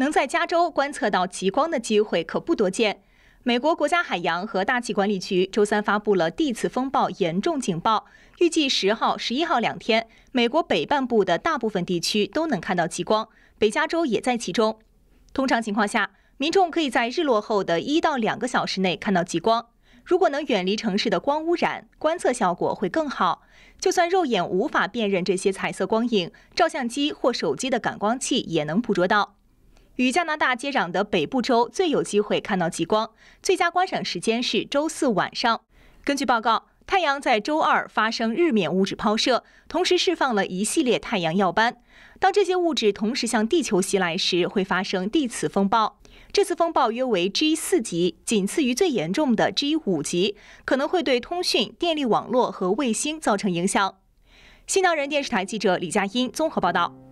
能在加州观测到极光的机会可不多见。美国国家海洋和大气管理局周三发布了地磁风暴严重警报，预计十号、十一号两天，美国北半部的大部分地区都能看到极光，北加州也在其中。通常情况下，民众可以在日落后的一到两个小时内看到极光。如果能远离城市的光污染，观测效果会更好。就算肉眼无法辨认这些彩色光影，照相机或手机的感光器也能捕捉到。与加拿大接壤的北部州最有机会看到极光，最佳观赏时间是周四晚上。根据报告，太阳在周二发生日冕物质抛射，同时释放了一系列太阳耀斑。当这些物质同时向地球袭来时，会发生地磁风暴。这次风暴约为 G 四级，仅次于最严重的 G 五级，可能会对通讯、电力网络和卫星造成影响。新疆人电视台记者李佳音综合报道。